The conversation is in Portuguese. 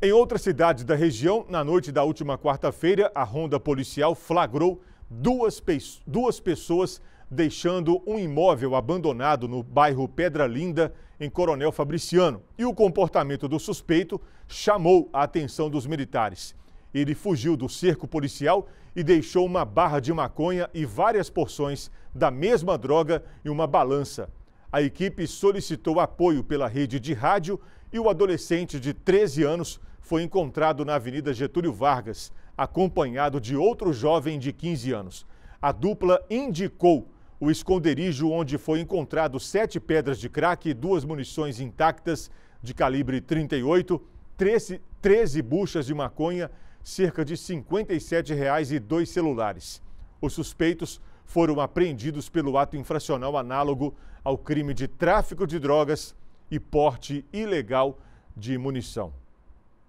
Em outras cidades da região, na noite da última quarta-feira, a ronda policial flagrou duas, pe duas pessoas deixando um imóvel abandonado no bairro Pedra Linda, em Coronel Fabriciano. E o comportamento do suspeito chamou a atenção dos militares. Ele fugiu do cerco policial e deixou uma barra de maconha e várias porções da mesma droga e uma balança a equipe solicitou apoio pela rede de rádio e o adolescente de 13 anos foi encontrado na Avenida Getúlio Vargas, acompanhado de outro jovem de 15 anos. A dupla indicou o esconderijo onde foi encontrado sete pedras de crack e duas munições intactas de calibre 38, 13, 13 buchas de maconha, cerca de R$ 57 reais e dois celulares. Os suspeitos foram apreendidos pelo ato infracional análogo ao crime de tráfico de drogas e porte ilegal de munição.